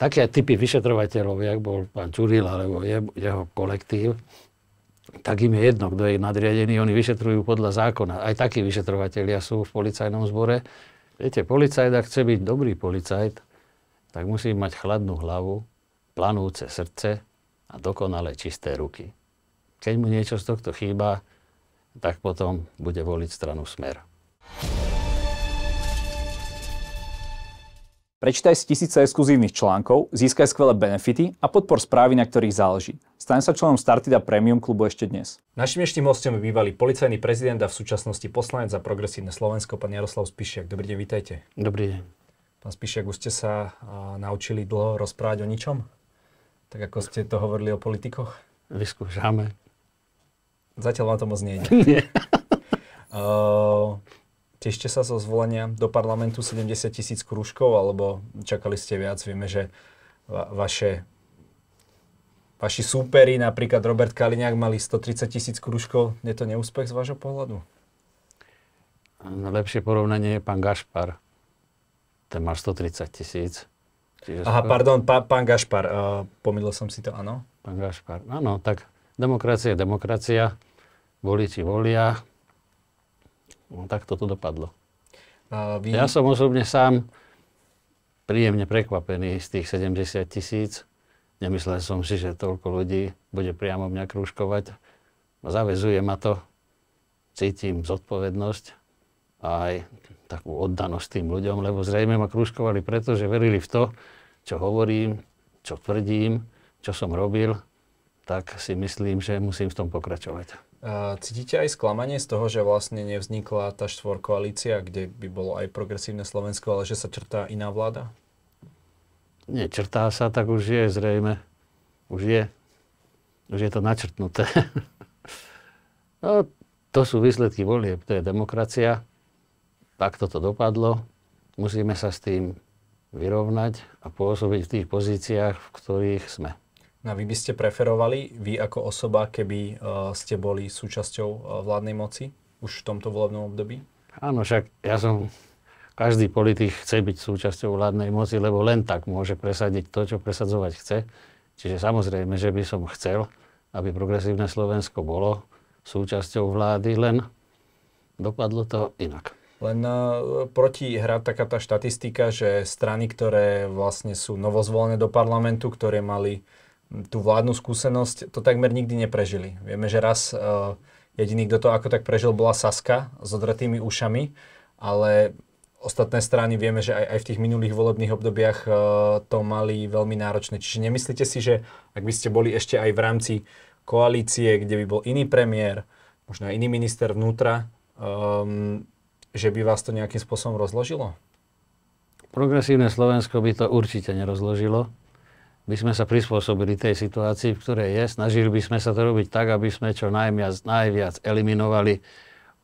také typy vyšetrovateľov, jak bol pán Čuril alebo je, jeho kolektív, tak im je jedno, kto je nadriadený, oni vyšetrujú podľa zákona. Aj takí vyšetrovateľia sú v policajnom zbore. Viete, policajt, ak chce byť dobrý policajt, tak musí mať chladnú hlavu, planúce srdce a dokonale čisté ruky. Keď mu niečo z tohto chýba, tak potom bude voliť stranu Smer. Prečítaj si tisíce exkluzívnych článkov, získaj skvelé benefity a podpor správy, na ktorých záleží. Staň sa členom Startida Premium klubu ešte dnes. Našim ešte hostom je bývalý policajný prezident a v súčasnosti poslanec za progresívne Slovensko, pán Jaroslav Spišiak. Dobrý deň, vítajte. Dobrý deň. Pán Spišiak, už ste sa a, naučili dlho rozprávať o ničom? Tak ako ste to hovorili o politikoch? Vyskúšame. Zatiaľ vám to moc nejde. Nie. uh, Tešte sa zo zvolenia do parlamentu 70 tisíc krúžkov, alebo čakali ste viac? Vieme, že va- vaše vaši súperi, napríklad Robert Kaliňák, mali 130 tisíc krúžkov. Je to neúspech z vášho pohľadu? Lepšie porovnanie je pán Gašpar. Ten má 130 tisíc. Aha, skôr... pardon, pá, pán Gašpar. Uh, pomýlil som si to, áno? Pán Gašpar, áno, tak demokracia je demokracia. Voliči volia, No, tak toto dopadlo. A vy... Ja som osobne sám príjemne prekvapený z tých 70 tisíc. Nemyslel som si, že toľko ľudí bude priamo mňa krúžkovať. Zavezuje ma to. Cítim zodpovednosť a aj takú oddanosť tým ľuďom, lebo zrejme ma krúžkovali preto, že verili v to, čo hovorím, čo tvrdím, čo som robil, tak si myslím, že musím v tom pokračovať. Cítite aj sklamanie z toho, že vlastne nevznikla tá štvor koalícia, kde by bolo aj progresívne Slovensko, ale že sa črtá iná vláda? Nečrtá sa, tak už je zrejme. Už je. Už je to načrtnuté. no, to sú výsledky volieb, to je demokracia. Takto to dopadlo. Musíme sa s tým vyrovnať a pôsobiť v tých pozíciách, v ktorých sme. No a vy by ste preferovali, vy ako osoba, keby e, ste boli súčasťou e, vládnej moci už v tomto volebnom období? Áno, však ja som... Každý politik chce byť súčasťou vládnej moci, lebo len tak môže presadiť to, čo presadzovať chce. Čiže samozrejme, že by som chcel, aby progresívne Slovensko bolo súčasťou vlády, len dopadlo to inak. Len e, proti hra taká tá štatistika, že strany, ktoré vlastne sú novozvolené do parlamentu, ktoré mali tú vládnu skúsenosť, to takmer nikdy neprežili. Vieme, že raz uh, jediný, kto to ako tak prežil, bola Saska s odretými ušami, ale ostatné strany vieme, že aj, aj v tých minulých volebných obdobiach uh, to mali veľmi náročné. Čiže nemyslíte si, že ak by ste boli ešte aj v rámci koalície, kde by bol iný premiér, možno aj iný minister vnútra, um, že by vás to nejakým spôsobom rozložilo? Progresívne Slovensko by to určite nerozložilo by sme sa prispôsobili tej situácii, v ktorej je. Snažili by sme sa to robiť tak, aby sme čo najviac, najviac eliminovali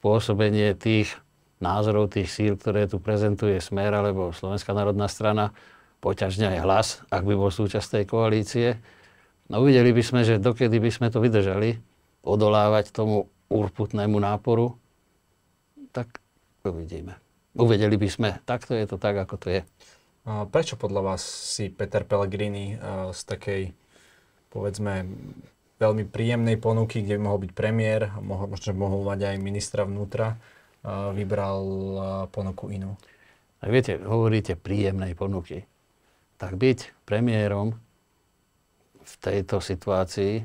pôsobenie tých názorov, tých síl, ktoré tu prezentuje Smer alebo Slovenská národná strana, poťažne aj hlas, ak by bol súčasť tej koalície. No uvideli by sme, že dokedy by sme to vydržali, odolávať tomu urputnému náporu, tak uvidíme. Uvedeli by sme, takto je to tak, ako to je. Prečo podľa vás si Peter Pellegrini e, z takej, povedzme, veľmi príjemnej ponuky, kde by mohol byť premiér, mohol, možno mohol mať aj ministra vnútra, e, vybral e, ponuku inú? Ak viete, hovoríte príjemnej ponuky. Tak byť premiérom v tejto situácii,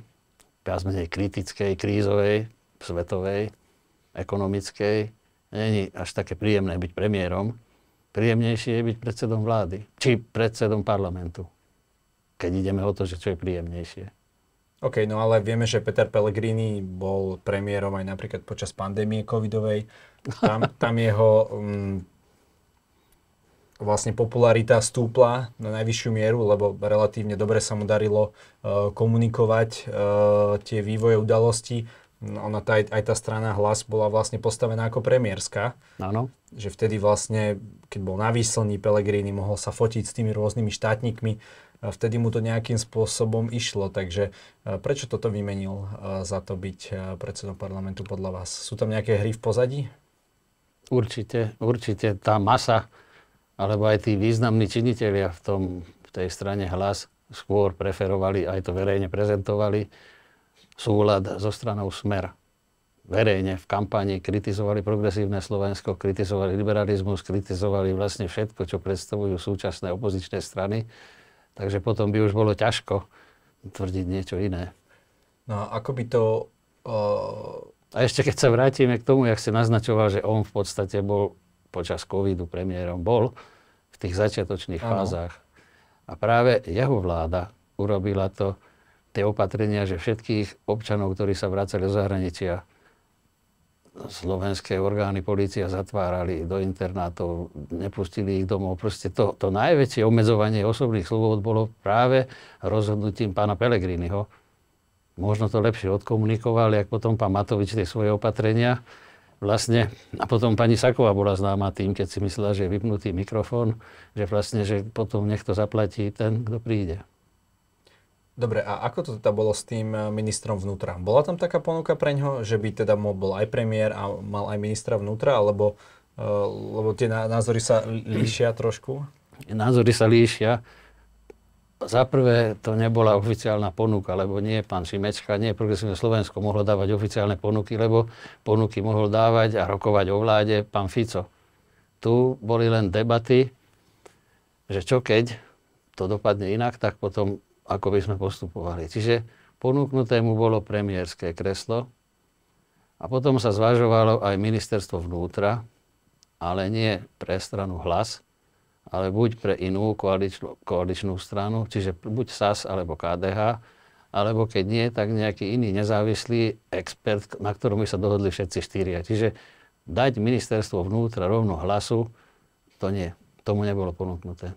viac menej kritickej, krízovej, svetovej, ekonomickej, není až také príjemné byť premiérom Príjemnejšie je byť predsedom vlády, či predsedom parlamentu. Keď ideme o to, že čo je príjemnejšie. OK, no ale vieme, že Peter Pellegrini bol premiérom aj napríklad počas pandémie covidovej. Tam, tam jeho um, vlastne popularita stúpla na najvyššiu mieru, lebo relatívne dobre sa mu darilo uh, komunikovať uh, tie vývoje udalostí No ona tá, aj tá strana hlas bola vlastne postavená ako premiérska. Áno. Že vtedy vlastne, keď bol na výslní Pelegrini, mohol sa fotiť s tými rôznymi štátnikmi, e, vtedy mu to nejakým spôsobom išlo. Takže e, prečo toto vymenil e, za to byť predsedom parlamentu podľa vás? Sú tam nejaké hry v pozadí? Určite, určite. Tá masa, alebo aj tí významní činitelia v, tom, v tej strane hlas skôr preferovali, aj to verejne prezentovali, súlad so stranou Smer. Verejne v kampani kritizovali progresívne Slovensko, kritizovali liberalizmus, kritizovali vlastne všetko, čo predstavujú súčasné opozičné strany. Takže potom by už bolo ťažko tvrdiť niečo iné. No a ako by to... Uh... A ešte keď sa vrátime k tomu, jak si naznačoval, že on v podstate bol počas covidu premiérom, bol v tých začiatočných ano. fázach. A práve jeho vláda urobila to, tie opatrenia, že všetkých občanov, ktorí sa vracali do zahraničia, slovenské orgány, policia zatvárali do internátov, nepustili ich domov. Proste to, to najväčšie obmedzovanie osobných slobod bolo práve rozhodnutím pána Pelegriniho. Možno to lepšie odkomunikovali, ak potom pán Matovič tie svoje opatrenia. Vlastne, a potom pani Saková bola známa tým, keď si myslela, že je vypnutý mikrofón, že vlastne, že potom nech to zaplatí ten, kto príde. Dobre, a ako to teda bolo s tým eh, ministrom vnútra? Bola tam taká ponuka pre ňo, že by teda bol aj premiér a mal aj ministra vnútra, alebo eh, lebo tie názory sa líšia trošku? Názory sa líšia. Za prvé, to nebola oficiálna ponuka, lebo nie pán Šimečka, nie Progresívne Slovensko mohlo dávať oficiálne ponuky, lebo ponuky mohol dávať a rokovať o vláde pán Fico. Tu boli len debaty, že čo keď to dopadne inak, tak potom ako by sme postupovali. Čiže ponúknuté mu bolo premiérske kreslo a potom sa zvažovalo aj ministerstvo vnútra, ale nie pre stranu hlas, ale buď pre inú koaličnú, koaličnú stranu, čiže buď SAS alebo KDH, alebo keď nie, tak nejaký iný nezávislý expert, na ktorom by sa dohodli všetci štyria. Čiže dať ministerstvo vnútra rovno hlasu, to nie, tomu nebolo ponúknuté.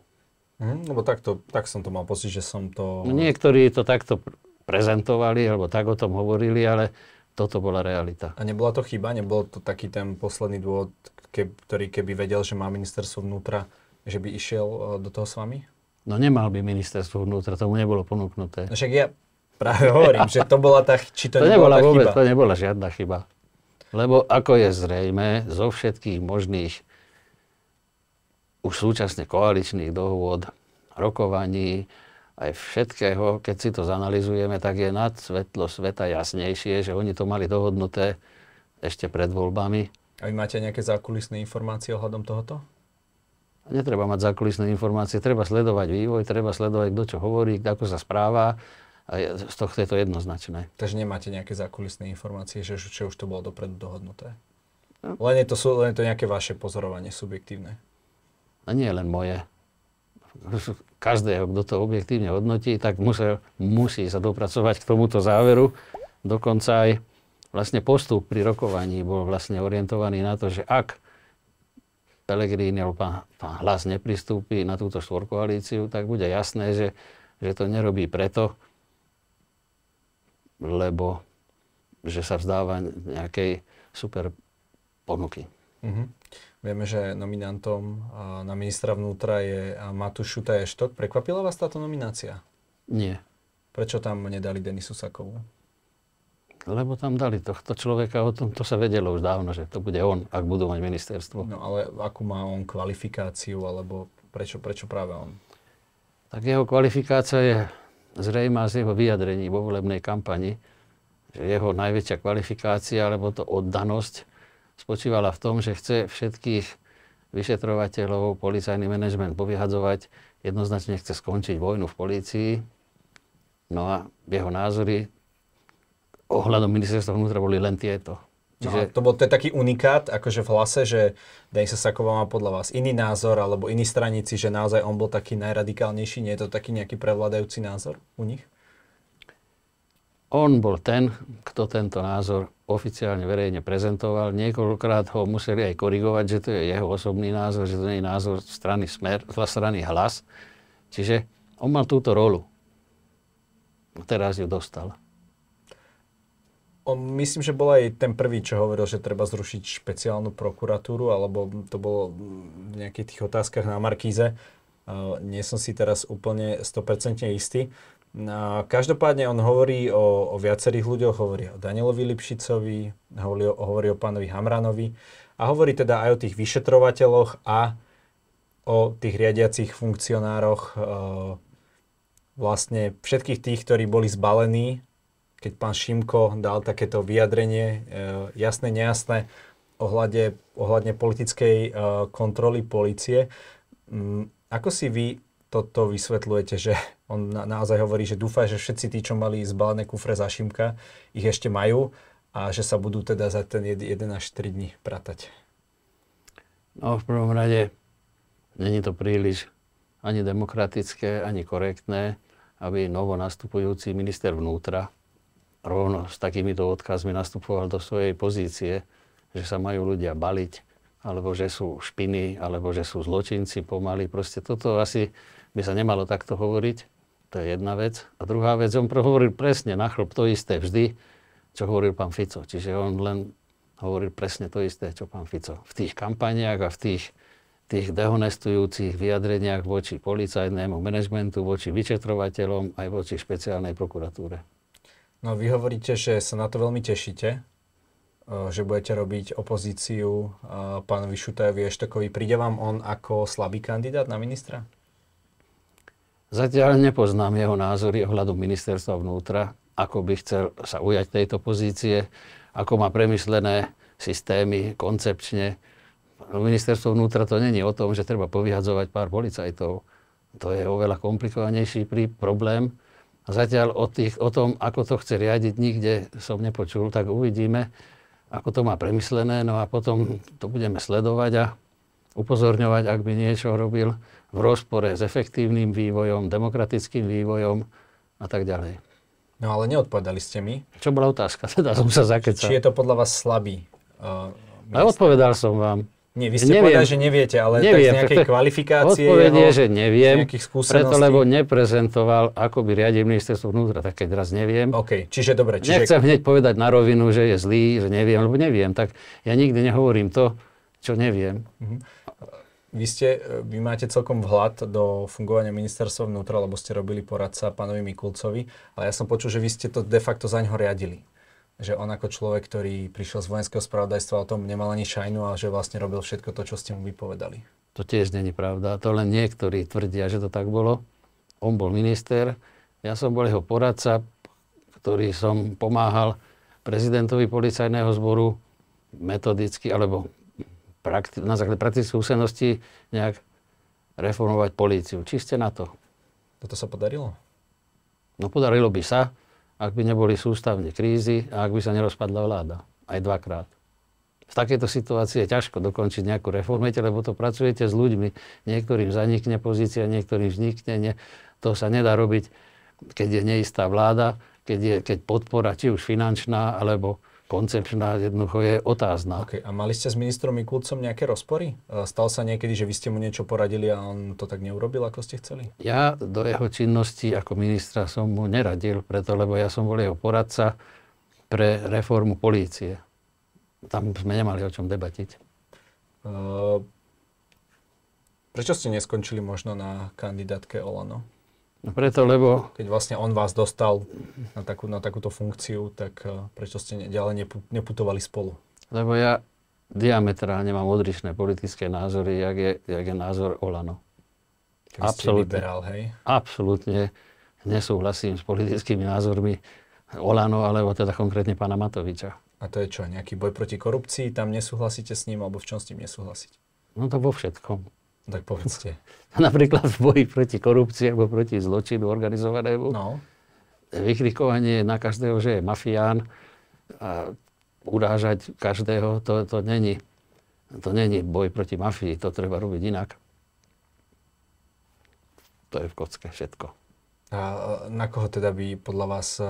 Mm, lebo takto, tak som to mal pocit, že som to... No, niektorí to takto prezentovali, alebo tak o tom hovorili, ale toto bola realita. A nebola to chyba? Nebol to taký ten posledný dôvod, keb, ktorý keby vedel, že má ministerstvo vnútra, že by išiel e, do toho s vami? No nemal by ministerstvo vnútra, tomu nebolo ponúknuté. No však ja práve hovorím, že to bola tá, či to, to nebola, nebola vôbec, chyba. To nebola žiadna chyba. Lebo ako je zrejme, zo všetkých možných už súčasne koaličných dohôd, rokovaní, aj všetkého, keď si to zanalizujeme, tak je nad svetlo sveta jasnejšie, že oni to mali dohodnuté ešte pred voľbami. A vy máte nejaké zákulisné informácie ohľadom tohoto? Netreba mať zákulisné informácie, treba sledovať vývoj, treba sledovať, kto čo hovorí, ako sa správa. A je, z tohto je to jednoznačné. Takže nemáte nejaké zákulisné informácie, že, že už to bolo dopredu dohodnuté? No. Len je, to, len je to nejaké vaše pozorovanie subjektívne a nie len moje, každého, kto to objektívne hodnotí, tak musel, musí sa dopracovať k tomuto záveru. Dokonca aj vlastne postup pri rokovaní bol vlastne orientovaný na to, že ak Pelegrini alebo pán, pán Hlas nepristúpi na túto štvorkoalíciu, tak bude jasné, že, že to nerobí preto, lebo že sa vzdáva nejakej super ponuky. Mm-hmm. Vieme, že nominantom na ministra vnútra je Matúš Šutaj Eštok. Prekvapila vás táto nominácia? Nie. Prečo tam nedali Denisu Sakovu? Lebo tam dali tohto človeka, o tom to sa vedelo už dávno, že to bude on, ak budú mať ministerstvo. No ale akú má on kvalifikáciu, alebo prečo, prečo práve on? Tak jeho kvalifikácia je zrejmá z jeho vyjadrení vo volebnej kampani, že jeho najväčšia kvalifikácia, alebo to oddanosť spočívala v tom, že chce všetkých vyšetrovateľov, policajný manažment povyhadzovať, jednoznačne chce skončiť vojnu v polícii. No a jeho názory ohľadom ministerstva vnútra boli len tieto. No Čiže... No, to bol to je taký unikát, akože v hlase, že Denisa Saková má podľa vás iný názor, alebo iní stranici, že naozaj on bol taký najradikálnejší, nie je to taký nejaký prevládajúci názor u nich? On bol ten, kto tento názor oficiálne verejne prezentoval. Niekoľkokrát ho museli aj korigovať, že to je jeho osobný názor, že to nie je názor strany Smer, teda strany Hlas. Čiže on mal túto rolu. Teraz ju dostal. On, myslím, že bol aj ten prvý, čo hovoril, že treba zrušiť špeciálnu prokuratúru, alebo to bolo v nejakých tých otázkach na Markíze. Uh, nie som si teraz úplne 100% istý. No, každopádne on hovorí o, o viacerých ľuďoch, hovorí o Danielovi Lipšicovi, hovorí o, hovorí o pánovi Hamranovi a hovorí teda aj o tých vyšetrovateľoch a o tých riadiacich funkcionároch e, vlastne všetkých tých, ktorí boli zbalení, keď pán Šimko dal takéto vyjadrenie, e, jasné, nejasné, ohľade, ohľadne politickej e, kontroly policie. Mm, ako si vy toto vysvetľujete, že on na, naozaj hovorí, že dúfa, že všetci tí, čo mali zbalené kufre za Šimka, ich ešte majú a že sa budú teda za ten 1 až 4 dní pratať. No v prvom rade není to príliš ani demokratické, ani korektné, aby novo nastupujúci minister vnútra rovno s takýmito odkazmi nastupoval do svojej pozície, že sa majú ľudia baliť, alebo že sú špiny, alebo že sú zločinci pomaly. Proste toto asi by sa nemalo takto hovoriť. To je jedna vec. A druhá vec, on prohovoril presne na chlop to isté vždy, čo hovoril pán Fico. Čiže on len hovoril presne to isté, čo pán Fico. V tých kampaniách a v tých, tých dehonestujúcich vyjadreniach voči policajnému manažmentu, voči vyčetrovateľom aj voči špeciálnej prokuratúre. No vy hovoríte, že sa na to veľmi tešíte, e, že budete robiť opozíciu pánovi Šutajovi Eštokovi. Príde vám on ako slabý kandidát na ministra? Zatiaľ nepoznám jeho názory ohľadom ministerstva vnútra, ako by chcel sa ujať tejto pozície, ako má premyslené systémy koncepčne. Ministerstvo vnútra to není o tom, že treba povyhadzovať pár policajtov. To je oveľa komplikovanejší problém. Zatiaľ o, tých, o tom, ako to chce riadiť, nikde som nepočul, tak uvidíme, ako to má premyslené, no a potom to budeme sledovať a upozorňovať, ak by niečo robil v rozpore s efektívnym vývojom, demokratickým vývojom a tak ďalej. No ale neodpovedali ste mi. Čo bola otázka? Teda som sa zakecal. Či je to podľa vás slabý? Uh, ale odpovedal som vám. Nie, vy ste neviem. povedali, že neviete, ale neviem, tak z nejakej kvalifikácie Odpovedie je, že neviem, preto lebo neprezentoval, ako by riadil ministerstvo vnútra, tak keď raz neviem. OK, čiže dobre. Čiže... Nechcem hneď povedať na rovinu, že je zlý, že neviem, lebo neviem. Tak ja nikdy nehovorím to, čo neviem. Uh-huh. Vy, ste, e, vy máte celkom vhľad do fungovania ministerstva vnútra, lebo ste robili poradca pánovi Mikulcovi, ale ja som počul, že vy ste to de facto za ňo riadili. Že on ako človek, ktorý prišiel z vojenského spravodajstva, o tom nemal ani šajnu a že vlastne robil všetko to, čo ste mu vypovedali. To tiež není pravda. To len niektorí tvrdia, že to tak bolo. On bol minister, ja som bol jeho poradca, ktorý som pomáhal prezidentovi policajného zboru metodicky, alebo na základe praktických skúseností nejak reformovať políciu. Či ste na to? Toto sa podarilo? No podarilo by sa, ak by neboli sústavne krízy a ak by sa nerozpadla vláda. Aj dvakrát. V takejto situácii je ťažko dokončiť nejakú reformu, lebo to pracujete s ľuďmi. Niektorým zanikne pozícia, niektorým vznikne. Nie. To sa nedá robiť, keď je neistá vláda, keď je keď podpora, či už finančná, alebo koncepčná jednoducho je otázna. Okay. A mali ste s ministrom Mikulcom nejaké rozpory? E, stal sa niekedy, že vy ste mu niečo poradili a on to tak neurobil, ako ste chceli? Ja do jeho činnosti ako ministra som mu neradil, preto lebo ja som bol jeho poradca pre reformu polície. Tam sme nemali o čom debatiť. Uh, prečo ste neskončili možno na kandidátke Olano? No preto, lebo... Keď vlastne on vás dostal na, takú, na takúto funkciu, tak eh, prečo ste ďalej neputovali spolu? Lebo ja diametrálne mám odlišné politické názory, jak je, jak je názor Olano. Keby absolútne, liberál, hej? Absolútne nesúhlasím s politickými názormi Olano, alebo teda konkrétne pána Matoviča. A to je čo, nejaký boj proti korupcii? Tam nesúhlasíte s ním, alebo v čom s ním nesúhlasíte? No to vo všetkom. Tak povedzte. napríklad v boji proti korupcii alebo proti zločinu organizovanému. No. Vykrikovanie na každého, že je mafián a urážať každého, to, to není to není boj proti mafii, to treba robiť inak. To je v kocke všetko. A na koho teda by podľa vás e,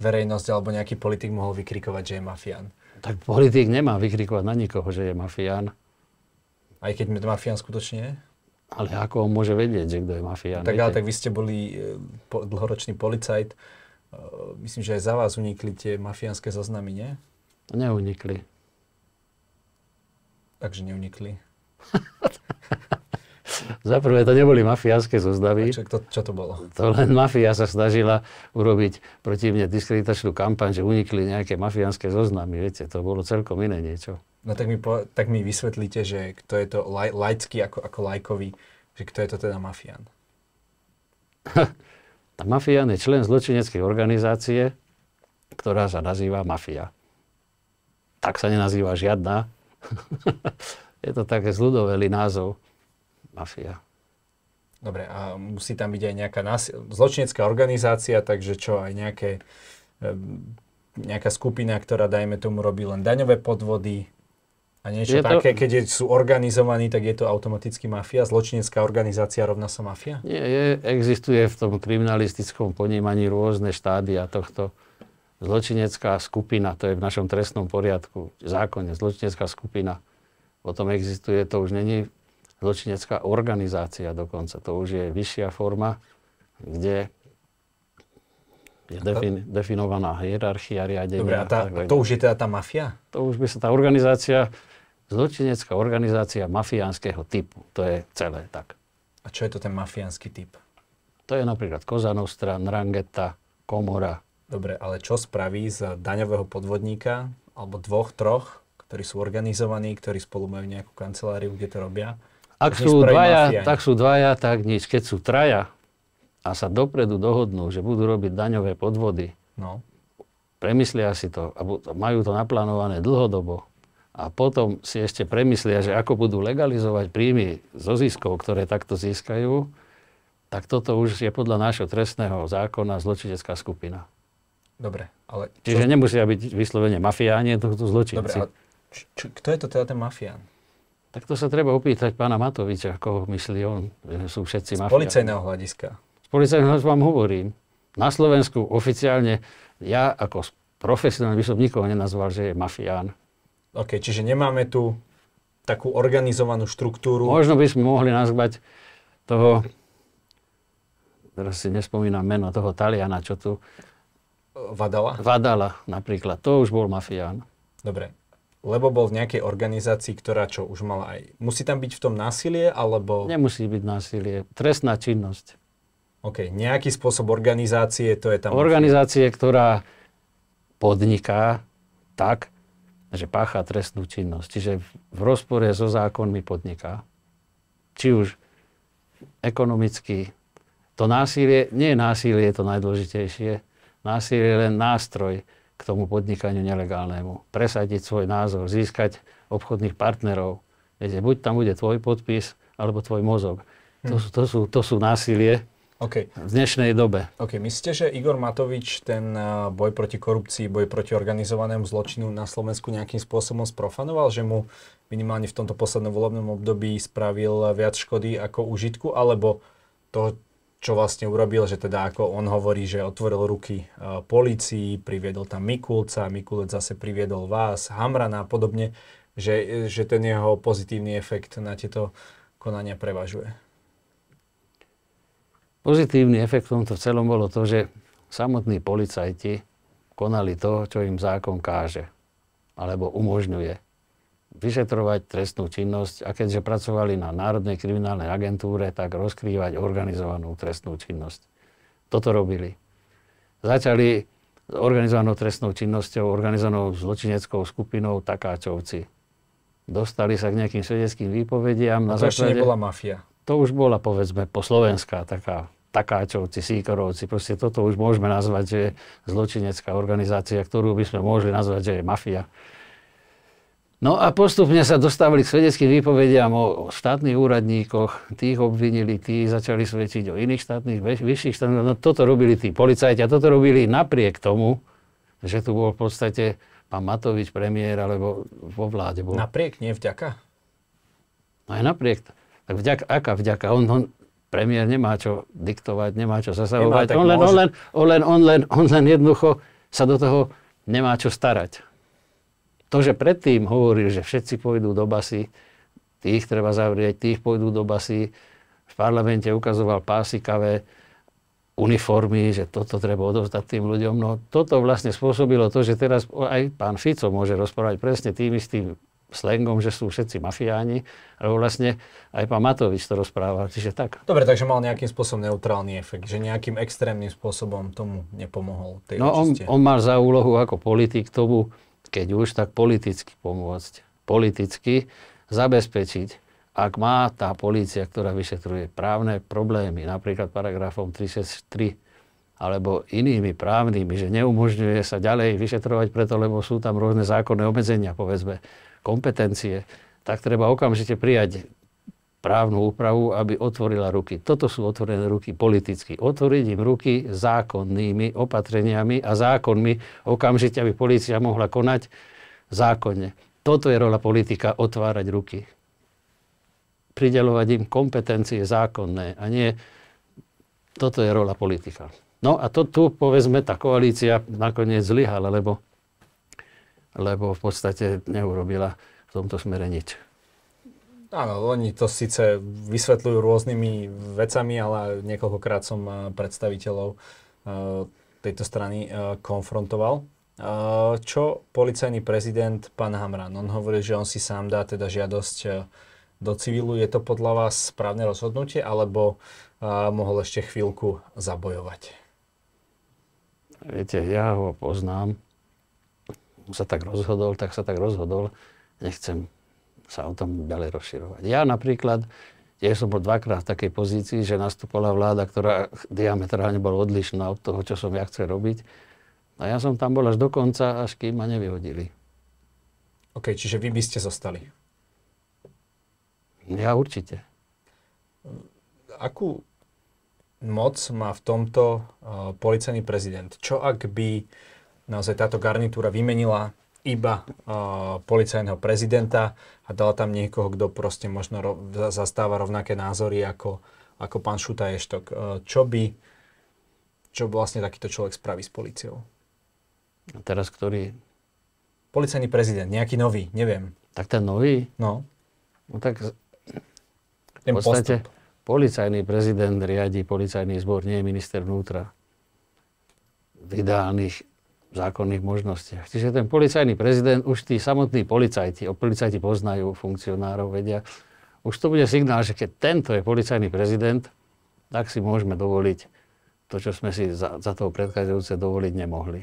verejnosť alebo nejaký politik mohol vykrikovať, že je mafián? Tak politik nemá vykrikovať na nikoho, že je mafián. Aj keď mafián skutočne je? Ale ako on môže vedieť, že kto je mafia? Tak, ale, tak vy ste boli e, po, dlhoročný policajt. E, myslím, že aj za vás unikli tie mafiánske zoznamy, nie? Neunikli. Takže neunikli. Za prvé, to neboli mafiánske zoznamy. Čo to, čo to bolo? To len mafia sa snažila urobiť proti mne diskreditačnú kampaň, že unikli nejaké mafiánske zoznamy. Viete, to bolo celkom iné niečo. No tak mi, po, tak mi vysvetlíte, že kto je to laj, lajcký ako, ako lajkový, že kto je to teda mafián? tá mafián je člen zločineckej organizácie, ktorá sa nazýva mafia. Tak sa nenazýva žiadna. je to také zľudovelý názov mafia. Dobre, a musí tam byť aj nejaká násil- zločinecká organizácia, takže čo, aj nejaké, nejaká skupina, ktorá, dajme tomu, robí len daňové podvody a niečo je také, to... keď je, sú organizovaní, tak je to automaticky mafia? Zločinecká organizácia rovná sa mafia? Nie, je, existuje v tom kriminalistickom ponímaní rôzne štádia tohto. Zločinecká skupina, to je v našom trestnom poriadku, zákonne, zločinecká skupina. Potom existuje, to už není zločinecká organizácia dokonca. To už je vyššia forma, kde je defin, definovaná hierarchia riadenia. Dobre, a, tá, a to už je teda tá mafia? To už by sa tá organizácia, zločinecká organizácia mafiánskeho typu. To je celé tak. A čo je to ten mafiánsky typ? To je napríklad Kozanostra, Nrangeta, Komora. Dobre, ale čo spraví z daňového podvodníka alebo dvoch, troch, ktorí sú organizovaní, ktorí spolu majú nejakú kanceláriu, kde to robia? Ak sú, dvaja, mafia. tak sú dvaja, tak nič. Keď sú traja a sa dopredu dohodnú, že budú robiť daňové podvody, no. premyslia si to a majú to naplánované dlhodobo a potom si ešte premyslia, že ako budú legalizovať príjmy zo ziskov, ktoré takto získajú, tak toto už je podľa nášho trestného zákona zločinecká skupina. Dobre, ale... Čo... Čiže nemusia byť vyslovene mafiáni, to sú zločinci. Dobre, ale č- č- kto je to teda ten mafián? Tak to sa treba opýtať pána Matoviča, ako myslí on, že sú všetci mafiáni. Z policajného hľadiska. Z policajného vám hovorím. Na Slovensku oficiálne ja ako profesionálny by som nikoho nenazval, že je mafián. OK, čiže nemáme tu takú organizovanú štruktúru. Možno by sme mohli nazvať toho, teraz si nespomínam meno, toho Taliana, čo tu... Vadala? Vadala napríklad. To už bol mafián. Dobre lebo bol v nejakej organizácii, ktorá čo už mala aj... Musí tam byť v tom násilie, alebo... Nemusí byť násilie. Trestná činnosť. OK. Nejaký spôsob organizácie, to je tam... Organizácie, musí... ktorá podniká tak, že pácha trestnú činnosť. Čiže v rozpore so zákonmi podniká. Či už ekonomicky. To násilie, nie je násilie to najdôležitejšie. Násilie je len nástroj k tomu podnikaniu nelegálnemu. Presadiť svoj názor, získať obchodných partnerov. Viete, buď tam bude tvoj podpis, alebo tvoj mozog. To, hm. sú, to, sú, to sú násilie okay. v dnešnej dobe. OK, Myslíte, že Igor Matovič ten eh, boj proti korupcii, boj proti organizovanému zločinu na Slovensku nejakým spôsobom sprofanoval? Že mu minimálne v tomto poslednom volebnom období spravil eh, viac škody ako užitku? Alebo to, čo vlastne urobil, že teda ako on hovorí, že otvoril ruky uh, policii, priviedol tam Mikulca, Mikulec zase priviedol vás, Hamrana a podobne, že, že ten jeho pozitívny efekt na tieto konania prevažuje. Pozitívny efekt v tomto celom bolo to, že samotní policajti konali to, čo im zákon káže alebo umožňuje vyšetrovať trestnú činnosť a keďže pracovali na Národnej kriminálnej agentúre, tak rozkrývať organizovanú trestnú činnosť. Toto robili. Začali s organizovanou trestnou činnosťou, organizovanou zločineckou skupinou Takáčovci. Dostali sa k nejakým svedeckým výpovediam. na to na základe, ešte nebola mafia. To už bola, povedzme, po slovenská taká Takáčovci, Sýkorovci. proste toto už môžeme nazvať, že je zločinecká organizácia, ktorú by sme mohli nazvať, že je mafia. No a postupne sa dostávali k svedeckým výpovediam o štátnych úradníkoch, tých obvinili, tí začali svedčiť o iných štátnych, vyšších štátnych. No toto robili tí policajti a toto robili napriek tomu, že tu bol v podstate pán Matovič premiér alebo vo vláde bol. Napriek, nie vďaka? No aj napriek. Tak vďaka, aká vďaka? On, on, premiér nemá čo diktovať, nemá čo zasahovať. Nemá, on, len, on, len, on, len, on, len, on len jednoducho sa do toho nemá čo starať to, že predtým hovoril, že všetci pôjdu do basy, tých treba zavrieť, tých pôjdu do basy, v parlamente ukazoval pásikavé uniformy, že toto treba odovzdať tým ľuďom. No toto vlastne spôsobilo to, že teraz aj pán Fico môže rozprávať presne tým istým slengom, že sú všetci mafiáni, alebo vlastne aj pán Matovič to rozpráva, čiže tak. Dobre, takže mal nejakým spôsobom neutrálny efekt, že nejakým extrémnym spôsobom tomu nepomohol. Tej no on, on mal za úlohu ako politik tomu keď už, tak politicky pomôcť. Politicky zabezpečiť, ak má tá polícia, ktorá vyšetruje právne problémy, napríklad paragrafom 363 alebo inými právnymi, že neumožňuje sa ďalej vyšetrovať preto, lebo sú tam rôzne zákonné obmedzenia, povedzme, kompetencie, tak treba okamžite prijať právnu úpravu, aby otvorila ruky. Toto sú otvorené ruky politicky. Otvoriť im ruky zákonnými opatreniami a zákonmi okamžite, aby policia mohla konať zákonne. Toto je rola politika, otvárať ruky. Pridelovať im kompetencie zákonné a nie... Toto je rola politika. No a to tu, povedzme, tá koalícia nakoniec zlyhala, lebo, lebo v podstate neurobila v tomto smere nič. Áno, oni to síce vysvetľujú rôznymi vecami, ale niekoľkokrát som eh, predstaviteľov eh, tejto strany eh, konfrontoval. Čo policajný prezident pán Hamran, on hovorí, že on si sám dá teda žiadosť do civilu. Je to podľa vás správne rozhodnutie, alebo mohol ešte chvíľku zabojovať? Viete, ja ho poznám. Sa tak rozhodol, tak sa tak rozhodol. Nechcem sa o tom ďalej rozširovať. Ja napríklad, ja som bol dvakrát v takej pozícii, že nastupovala vláda, ktorá diametrálne bola odlišná od toho, čo som ja chcel robiť. A ja som tam bol až do konca, až kým ma nevyhodili. OK, čiže vy by ste zostali? Ja určite. Akú moc má v tomto uh, policajný prezident? Čo ak by naozaj táto garnitúra vymenila iba uh, policajného prezidenta a dala tam niekoho, kto proste možno ro- zastáva rovnaké názory ako, ako pán Šuta Eštok. Uh, čo by čo vlastne takýto človek spraví s policiou? A teraz ktorý? Policajný prezident, nejaký nový, neviem. Tak ten nový? No. No tak ten v podstate postup. policajný prezident riadi policajný zbor, nie je minister vnútra. V ideálnych zákonných možnostiach. Čiže ten policajný prezident, už tí samotní policajti, o policajti poznajú funkcionárov, vedia, už to bude signál, že keď tento je policajný prezident, tak si môžeme dovoliť to, čo sme si za, za toho predchádzajúce dovoliť nemohli.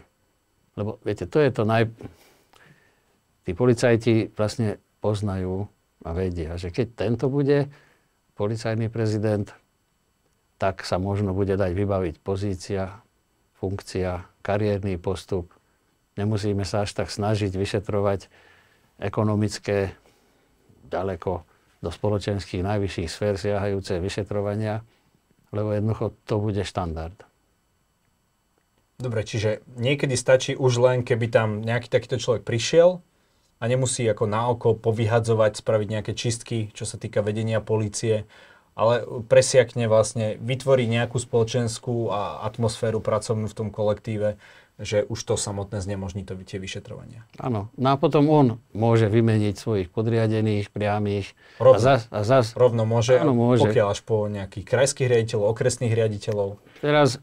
Lebo viete, to je to naj... Tí policajti vlastne poznajú a vedia, že keď tento bude policajný prezident, tak sa možno bude dať vybaviť pozícia, funkcia, kariérny postup. Nemusíme sa až tak snažiť vyšetrovať ekonomické, ďaleko do spoločenských najvyšších sfér siahajúce vyšetrovania, lebo jednoducho to bude štandard. Dobre, čiže niekedy stačí už len, keby tam nejaký takýto človek prišiel a nemusí ako naoko povyhadzovať, spraviť nejaké čistky, čo sa týka vedenia policie, ale presiakne vlastne, vytvorí nejakú spoločenskú a atmosféru pracovnú v tom kolektíve, že už to samotné znemožní to tie vyšetrovania. Áno. No a potom on môže vymeniť svojich podriadených, priamých. Rovno, a zas, a zas, rovno môže, áno, môže, pokiaľ až po nejakých krajských riaditeľov, okresných riaditeľov. Teraz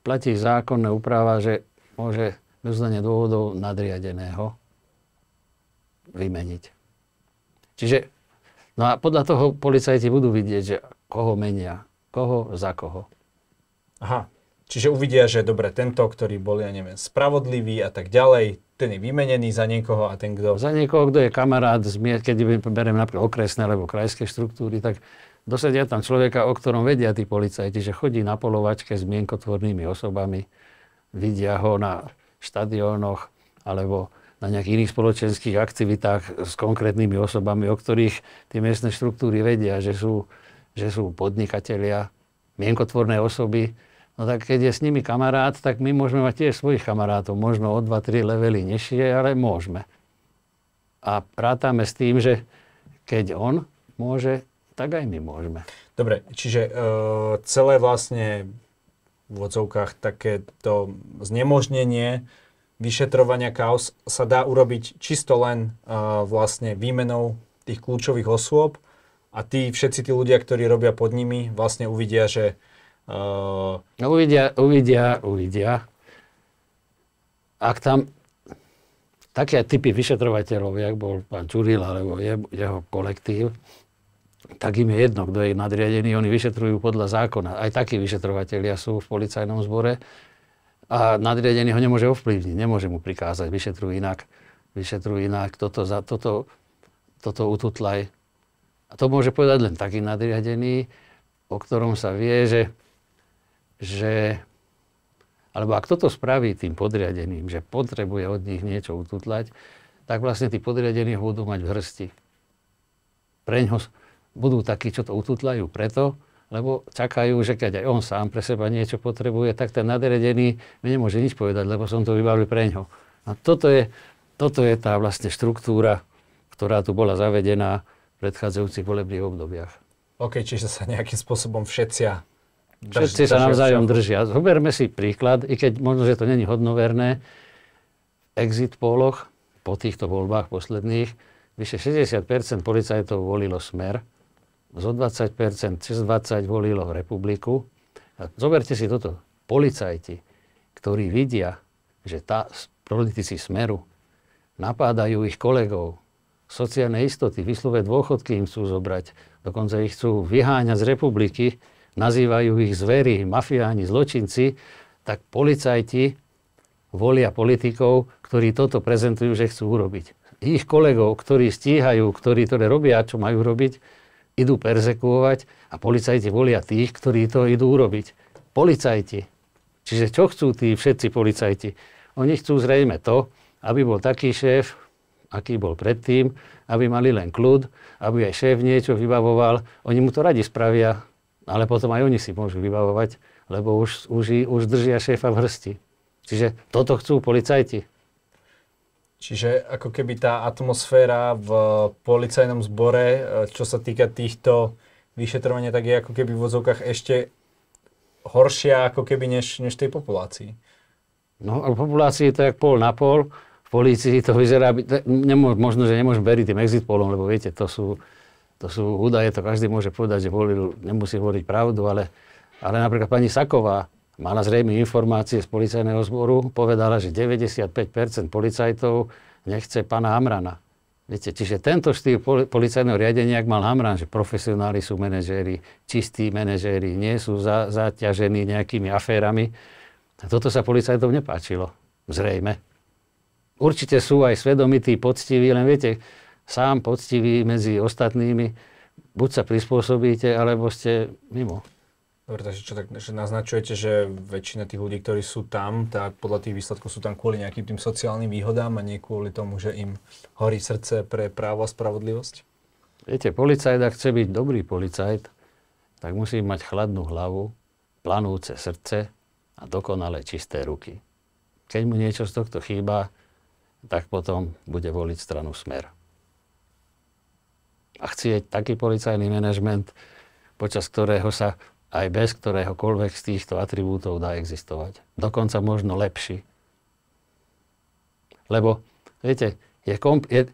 platí zákonná úprava, že môže uznanie dôvodov nadriadeného vymeniť. Čiže No a podľa toho policajti budú vidieť, že koho menia, koho za koho. Aha, čiže uvidia, že dobre, tento, ktorý bol, ja neviem, spravodlivý a tak ďalej, ten je vymenený za niekoho a ten kto... Za niekoho, kto je kamarát, keď beriem napríklad okresné alebo krajské štruktúry, tak dosadia tam človeka, o ktorom vedia tí policajti, že chodí na polovačke s mienkotvornými osobami, vidia ho na štadiónoch alebo na nejakých iných spoločenských aktivitách s konkrétnymi osobami, o ktorých tie miestne štruktúry vedia, že sú, že sú podnikatelia, mienkotvorné osoby, no tak keď je s nimi kamarát, tak my môžeme mať tiež svojich kamarátov, možno o 2-3 levely nižšie, ale môžeme. A prátame s tým, že keď on môže, tak aj my môžeme. Dobre, čiže e, celé vlastne v odzovkách takéto znemožnenie vyšetrovania kaos sa dá urobiť čisto len uh, vlastne výmenou tých kľúčových osôb a tí, všetci tí ľudia, ktorí robia pod nimi, vlastne uvidia, že... Uh, uvidia, uvidia, uvidia. Ak tam také typy vyšetrovateľov, jak bol pán Čuril alebo je, jeho kolektív, tak im je jedno, kto je nadriadený, oni vyšetrujú podľa zákona. Aj takí vyšetrovateľia sú v policajnom zbore a nadriadený ho nemôže ovplyvniť, nemôže mu prikázať, vyšetruj inak, vyšetruj inak, toto, za, toto, toto ututlaj. A to môže povedať len taký nadriadený, o ktorom sa vie, že, že alebo ak toto spraví tým podriadeným, že potrebuje od nich niečo ututlať, tak vlastne tí podriadení ho budú mať v hrsti. Preň ho budú takí, čo to ututlajú preto, lebo čakajú, že keď aj on sám pre seba niečo potrebuje, tak ten nadredený mi nemôže nič povedať, lebo som to vybavil pre ňo. A toto je, toto je tá vlastne štruktúra, ktorá tu bola zavedená v predchádzajúcich volebných obdobiach. OK, čiže sa nejakým spôsobom všetcia drž, Všetci sa navzájom držia. Zoberme si príklad, i keď možno, že to není hodnoverné, v exit poloch po týchto voľbách posledných vyše 60% policajtov volilo smer, zo 20 cez 20 volilo republiku. A zoberte si toto. Policajti, ktorí vidia, že tá, politici Smeru napádajú ich kolegov, sociálne istoty, vyslové dôchodky im chcú zobrať, dokonca ich chcú vyháňať z republiky, nazývajú ich zvery, mafiáni, zločinci, tak policajti volia politikov, ktorí toto prezentujú, že chcú urobiť. Ich kolegov, ktorí stíhajú, ktorí to robia, čo majú robiť, idú persekuovať a policajti volia tých, ktorí to idú urobiť. Policajti. Čiže čo chcú tí všetci policajti? Oni chcú zrejme to, aby bol taký šéf, aký bol predtým, aby mali len kľud, aby aj šéf niečo vybavoval. Oni mu to radi spravia, ale potom aj oni si môžu vybavovať, lebo už, už, už držia šéfa v hrsti. Čiže toto chcú policajti. Čiže ako keby tá atmosféra v policajnom zbore, e, čo sa týka týchto vyšetrovania, tak je ako keby v vozovkách ešte horšia ako keby než, než tej populácii. No a v populácii to jak pol na pol. V polícii to vyzerá, nemô, možno, že nemôžem veriť tým exit polom, lebo viete, to sú, to sú údaje, to každý môže povedať, že volil, nemusí hovoriť pravdu, ale, ale napríklad pani Saková, mala zrejme informácie z policajného zboru, povedala, že 95% policajtov nechce pána Hamrana. Viete, čiže tento štýl policajného riadenia, ak mal Hamran, že profesionáli sú manažéri, čistí manažéri, nie sú za, zaťažení nejakými aférami. toto sa policajtom nepáčilo, zrejme. Určite sú aj svedomití, poctiví, len viete, sám poctivý medzi ostatnými, buď sa prispôsobíte, alebo ste mimo. Dobre, takže čo tak, že naznačujete, že väčšina tých ľudí, ktorí sú tam, tak podľa tých výsledkov sú tam kvôli nejakým tým sociálnym výhodám a nie kvôli tomu, že im horí srdce pre právo a spravodlivosť? Viete, policajt, ak chce byť dobrý policajt, tak musí mať chladnú hlavu, planúce srdce a dokonale čisté ruky. Keď mu niečo z tohto chýba, tak potom bude voliť stranu Smer. A chcieť taký policajný manažment, počas ktorého sa aj bez ktoréhokoľvek z týchto atribútov dá existovať. Dokonca možno lepší. Lebo, viete, je komp- je,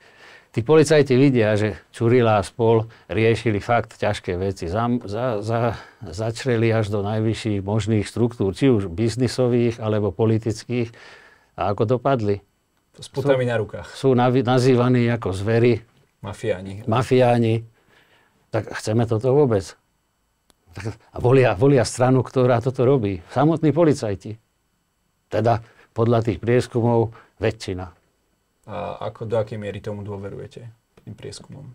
tí policajti vidia, že Čurila a spol riešili fakt ťažké veci. Za, za, za, začreli až do najvyšších možných štruktúr, či už biznisových alebo politických. A ako dopadli? S putami sú, na rukách. Sú navi- nazývaní ako zvery. Mafiáni. Mafiáni. Tak chceme toto vôbec a volia, volia stranu, ktorá toto robí. Samotní policajti. Teda podľa tých prieskumov väčšina. A ako do akej miery tomu dôverujete tým prieskumom?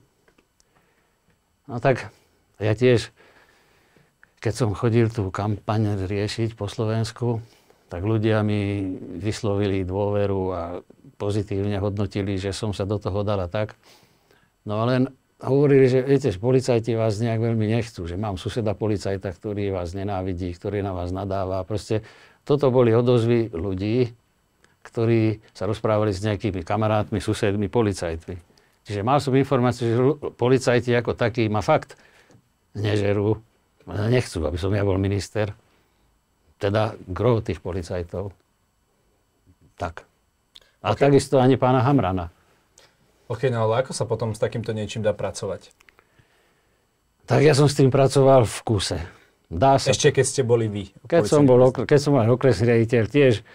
No tak ja tiež, keď som chodil tú kampaň riešiť po Slovensku, tak ľudia mi vyslovili dôveru a pozitívne hodnotili, že som sa do toho dala tak. No ale hovorili, že viete, že policajti vás nejak veľmi nechcú, že mám suseda policajta, ktorý vás nenávidí, ktorý na vás nadáva. Proste toto boli odozvy ľudí, ktorí sa rozprávali s nejakými kamarátmi, susedmi, policajtmi. Čiže mal som informáciu, že policajti ako takí ma fakt nežerú, nechcú, aby som ja bol minister. Teda gro tých policajtov. Tak. A okay. takisto ani pána Hamrana. OK, no ale ako sa potom s takýmto niečím dá pracovať? Tak ja som s tým pracoval v kuse. Dá sa. Ešte keď ste boli vy. Keď som, bol, keď som mal okresný riaditeľ, tiež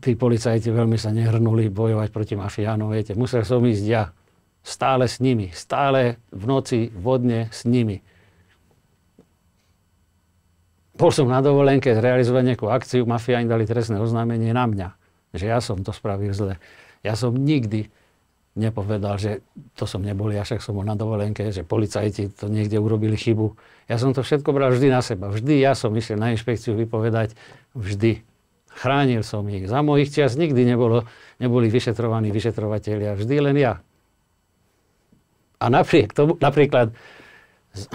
tí policajti veľmi sa nehrnuli bojovať proti mafiánom, viete. Musel som ísť ja. Stále s nimi. Stále v noci, vodne s nimi. Bol som na dovolenke zrealizovať nejakú akciu, mafiáni dali trestné oznámenie na mňa, že ja som to spravil zle. Ja som nikdy nepovedal, že to som nebol, ja však som bol na dovolenke, že policajti to niekde urobili chybu. Ja som to všetko bral vždy na seba. Vždy ja som išiel na inšpekciu vypovedať. Vždy. Chránil som ich. Za mojich čas nikdy nebolo, neboli vyšetrovaní vyšetrovateľia. Vždy len ja. A napriek tomu, napríklad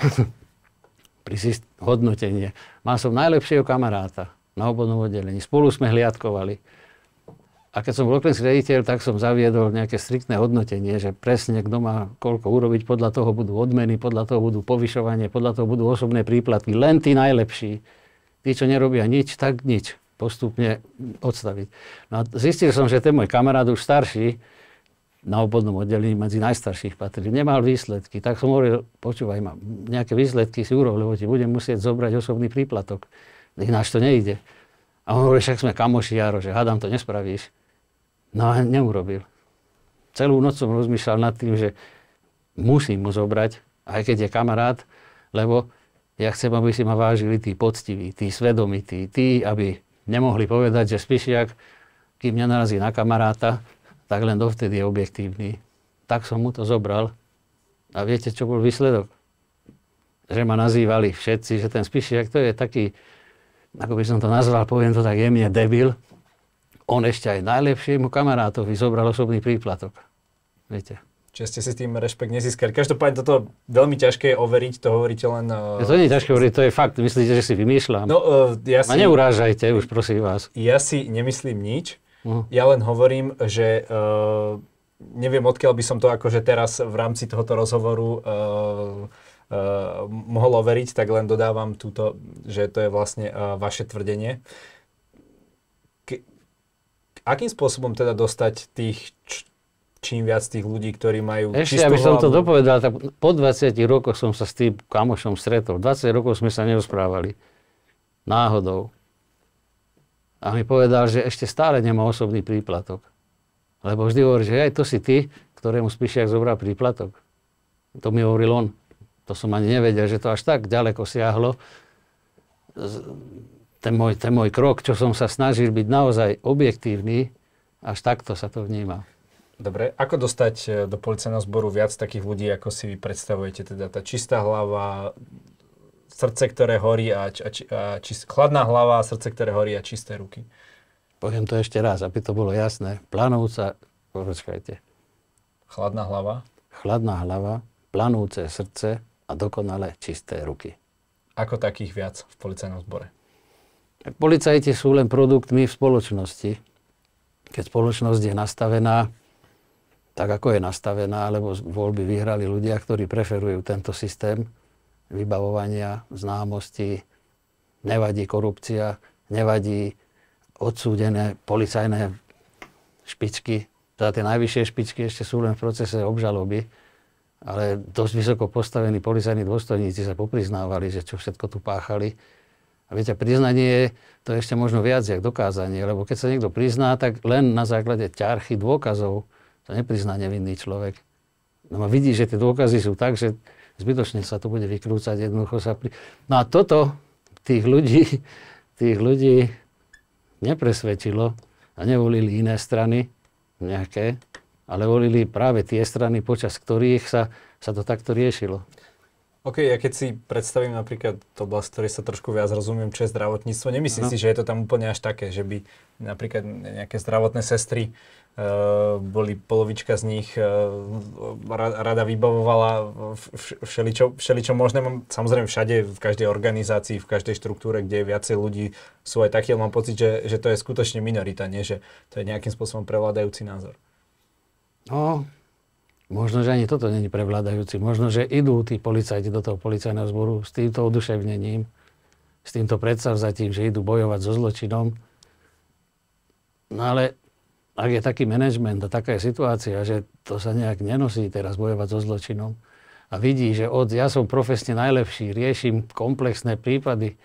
pri hodnotenie, mal som najlepšieho kamaráta na obodnom oddelení. Spolu sme hliadkovali. A keď som bol okresný riaditeľ, tak som zaviedol nejaké striktné hodnotenie, že presne kto má koľko urobiť, podľa toho budú odmeny, podľa toho budú povyšovanie, podľa toho budú osobné príplatky. Len tí najlepší, tí, čo nerobia nič, tak nič postupne odstaviť. No a zistil som, že ten môj kamarát už starší, na obodnom oddelení medzi najstarších patrí, Nemal výsledky, tak som hovoril, počúvaj ma, nejaké výsledky si urobil, lebo ti budem musieť zobrať osobný príplatok. Ináč to nejde. A on hovorí, však sme kamoši, Jaro, že hádam to nespravíš. No a neurobil. Celú noc som rozmýšľal nad tým, že musím mu zobrať, aj keď je kamarát, lebo ja chcem, aby si ma vážili tí poctiví, tí svedomití, tí, aby nemohli povedať, že Spišiak, kým nenarazí na kamaráta, tak len dovtedy je objektívny. Tak som mu to zobral. A viete, čo bol výsledok? Že ma nazývali všetci, že ten Spišiak to je taký, ako by som to nazval, poviem to tak jemne, debil on ešte aj najlepšiemu kamarátovi zobral osobný príplatok. Viete. Čiže ste si tým rešpekt nezískali. Každopádne toto veľmi ťažké je overiť, to hovoríte len... Uh... To eh, nie je ťažké overiť, to je fakt. Myslíte, že si vymýšľam? No, uh, ja si... A neurážajte už, prosím vás. Ja si nemyslím nič. Uh. Ja len hovorím, že uh, neviem, odkiaľ by som to akože teraz v rámci tohoto rozhovoru uh, uh, mohol overiť, tak len dodávam túto, že to je vlastne uh, vaše tvrdenie akým spôsobom teda dostať tých č- čím viac tých ľudí, ktorí majú Ešte, aby som to dopovedal, tak po 20 rokoch som sa s tým kamošom stretol. 20 rokov sme sa nerozprávali. Náhodou. A mi povedal, že ešte stále nemá osobný príplatok. Lebo vždy hovorí, že aj to si ty, ktorému Spišiak zobral príplatok. To mi hovoril on. To som ani nevedel, že to až tak ďaleko siahlo ten môj, ten môj krok, čo som sa snažil byť naozaj objektívny, až takto sa to vníma. Dobre, ako dostať e, do policajného zboru viac takých ľudí, ako si vy predstavujete? Teda tá čistá hlava, srdce, ktoré horí a, či, a, či, a či, chladná hlava, srdce, ktoré horí a čisté ruky. Poviem to ešte raz, aby to bolo jasné. Planúca, počkajte. Chladná hlava? Chladná hlava, planúce srdce a dokonale čisté ruky. Ako takých viac v policajnom zbore? Tak policajti sú len produktmi v spoločnosti. Keď spoločnosť je nastavená tak, ako je nastavená, lebo voľby vyhrali ľudia, ktorí preferujú tento systém vybavovania, známosti, nevadí korupcia, nevadí odsúdené policajné špičky, teda tie najvyššie špičky ešte sú len v procese obžaloby, ale dosť vysoko postavení policajní dôstojníci sa popriznávali, že čo všetko tu páchali a viete, priznanie to ešte možno viac, jak dokázanie, lebo keď sa niekto prizná, tak len na základe ťarchy dôkazov to neprizná nevinný človek. No a vidí, že tie dôkazy sú tak, že zbytočne sa to bude vykrúcať, jednoducho sa pri... No a toto tých ľudí, tých ľudí nepresvedčilo a nevolili iné strany nejaké, ale volili práve tie strany, počas ktorých sa, sa to takto riešilo. OK, ja keď si predstavím napríklad oblasť, ktorej sa trošku viac rozumiem, čo je zdravotníctvo, nemyslím no. si, že je to tam úplne až také, že by napríklad nejaké zdravotné sestry, uh, boli polovička z nich, uh, rada vybavovala všeličo, všeličo možné. Mám, samozrejme všade, v každej organizácii, v každej štruktúre, kde je viacej ľudí, sú aj takí, ale mám pocit, že, že to je skutočne minorita, nie že to je nejakým spôsobom prevládajúci názor. No, Možno, že ani toto není prevládajúci. Možno, že idú tí policajti do toho policajného zboru s týmto oduševnením, s týmto predstavzatím, že idú bojovať so zločinom. No ale ak je taký manažment a taká je situácia, že to sa nejak nenosí teraz bojovať so zločinom a vidí, že od, ja som profesne najlepší, riešim komplexné prípady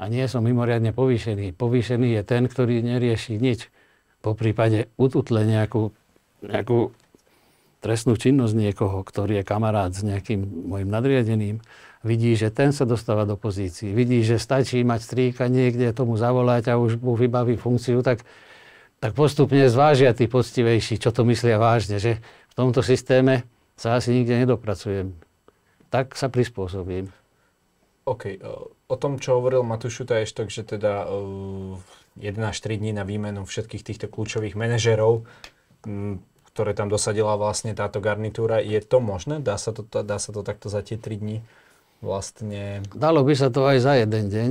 a nie som mimoriadne povýšený. Povýšený je ten, ktorý nerieši nič. Po prípade ututle nejakú, nejakú trestnú činnosť niekoho, ktorý je kamarát s nejakým mojim nadriadeným, vidí, že ten sa dostáva do pozícií, vidí, že stačí mať strýka niekde, tomu zavolať a už mu vybaví funkciu, tak, tak postupne zvážia tí poctivejší, čo to myslia vážne, že v tomto systéme sa asi nikde nedopracujem. Tak sa prispôsobím. OK. Eh, o tom, čo hovoril Matúš Šuta Eštok, že teda 1 eh, až 3 dní na výmenu všetkých týchto kľúčových manažerov, mm, ktoré tam dosadila vlastne táto garnitúra. Je to možné? Dá sa to, dá sa to takto za tie 3 dní vlastne... Dalo by sa to aj za jeden deň.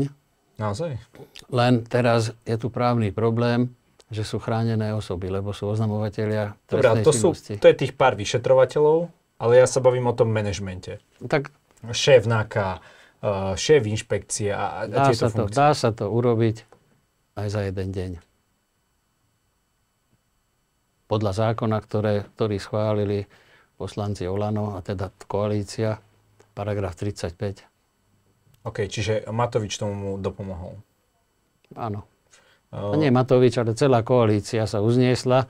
Naozaj? Len teraz je tu právny problém, že sú chránené osoby, lebo sú oznamovateľia Dobre, to, sú, to je tých pár vyšetrovateľov, ale ja sa bavím o tom manažmente. Tak... Šéf NAKA, eh, šéf inšpekcie a, a dá tieto sa funkcie. to, Dá sa to urobiť aj za jeden deň podľa zákona, ktoré, ktorý schválili poslanci Olano, a teda koalícia, paragraf 35. OK, čiže Matovič tomu dopomohol. Áno. Uh... A nie Matovič, ale celá koalícia sa uzniesla.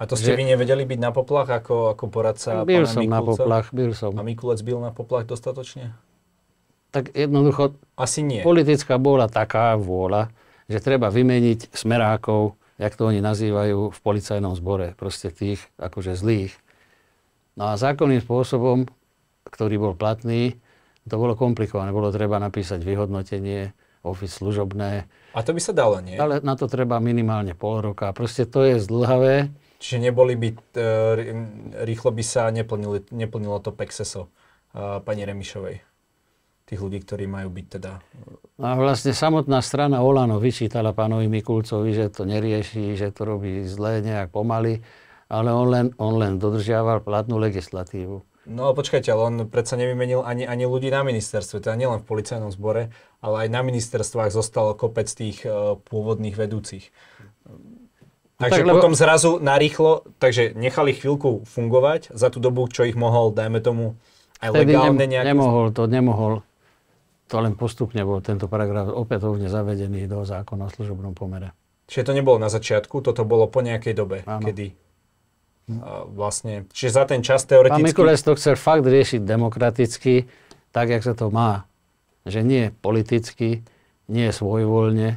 A to ste že... vy nevedeli byť na poplach ako, ako poradca Byl som Mikulca? na poplach, byl som. A Mikulec byl na poplach dostatočne? Tak jednoducho... Asi nie. Politická bola taká vôľa, že treba vymeniť smerákov jak to oni nazývajú v policajnom zbore, proste tých akože zlých. No a zákonným spôsobom, ktorý bol platný, to bolo komplikované. Bolo treba napísať vyhodnotenie, ofis služobné. A to by sa dalo, nie? Ale na to treba minimálne pol roka. Proste to je zdlhavé. Čiže neboli by, e, rýchlo by sa neplnilo, neplnilo to Pexeso e, pani Remišovej tých ľudí, ktorí majú byť teda... A vlastne samotná strana Olano vyčítala pánovi Mikulcovi, že to nerieši, že to robí zle, nejak pomaly, ale on len, on len dodržiaval platnú legislatívu. No počkajte, ale on predsa nevymenil ani, ani ľudí na ministerstve, teda nielen v policajnom zbore, ale aj na ministerstvách zostal kopec tých e, pôvodných vedúcich. No, takže tak, lebo... potom zrazu narýchlo, takže nechali chvíľku fungovať za tú dobu, čo ich mohol, dajme tomu, aj legálne nem, Nemohol to, nemohol to len postupne bol tento paragraf opätovne zavedený do zákona o služobnom pomere. Čiže to nebolo na začiatku, toto bolo po nejakej dobe, Áno. kedy vlastne, čiže za ten čas teoreticky... Pán Mikuláš to chcel fakt riešiť demokraticky, tak, jak sa to má. Že nie politicky, nie svojvoľne,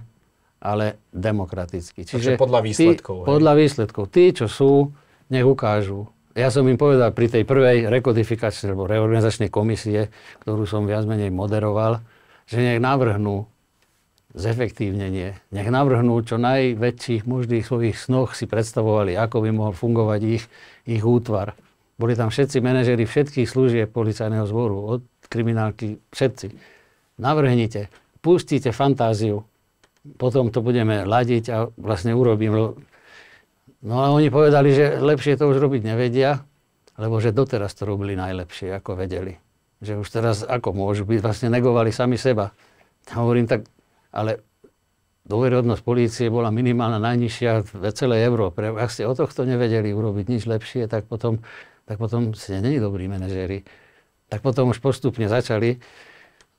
ale demokraticky. Čiže Takže podľa výsledkov. Tí, podľa výsledkov. Tí, čo sú, nech ukážu ja som im povedal pri tej prvej rekodifikačnej alebo reorganizačnej komisie, ktorú som viac menej moderoval, že nech navrhnú zefektívnenie, nech navrhnú čo najväčších možných svojich snoch si predstavovali, ako by mohol fungovať ich, ich útvar. Boli tam všetci manažeri všetkých služieb policajného zboru, od kriminálky, všetci. Navrhnite, pustite fantáziu, potom to budeme ladiť a vlastne urobím No a oni povedali, že lepšie to už robiť nevedia, lebo že doteraz to robili najlepšie, ako vedeli. Že už teraz ako môžu byť, vlastne negovali sami seba. Tam hovorím tak, ale dôverodnosť polície bola minimálna najnižšia v celej Európe. Ak ste o tohto nevedeli urobiť nič lepšie, tak potom, tak potom ste není dobrí manažéri. Tak potom už postupne začali